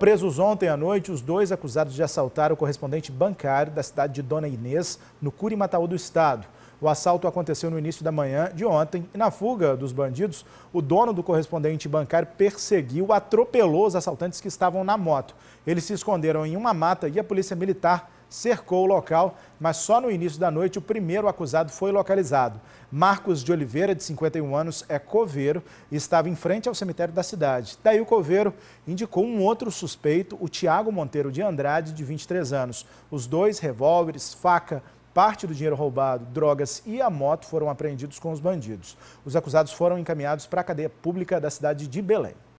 Presos ontem à noite, os dois acusados de assaltar o correspondente bancário da cidade de Dona Inês, no Curimataú do Estado. O assalto aconteceu no início da manhã de ontem e na fuga dos bandidos, o dono do correspondente bancário perseguiu, atropelou os assaltantes que estavam na moto. Eles se esconderam em uma mata e a polícia militar cercou o local, mas só no início da noite o primeiro acusado foi localizado. Marcos de Oliveira, de 51 anos, é coveiro e estava em frente ao cemitério da cidade. Daí o coveiro indicou um outro suspeito, o Tiago Monteiro de Andrade, de 23 anos. Os dois revólveres, faca, Parte do dinheiro roubado, drogas e a moto foram apreendidos com os bandidos. Os acusados foram encaminhados para a cadeia pública da cidade de Belém.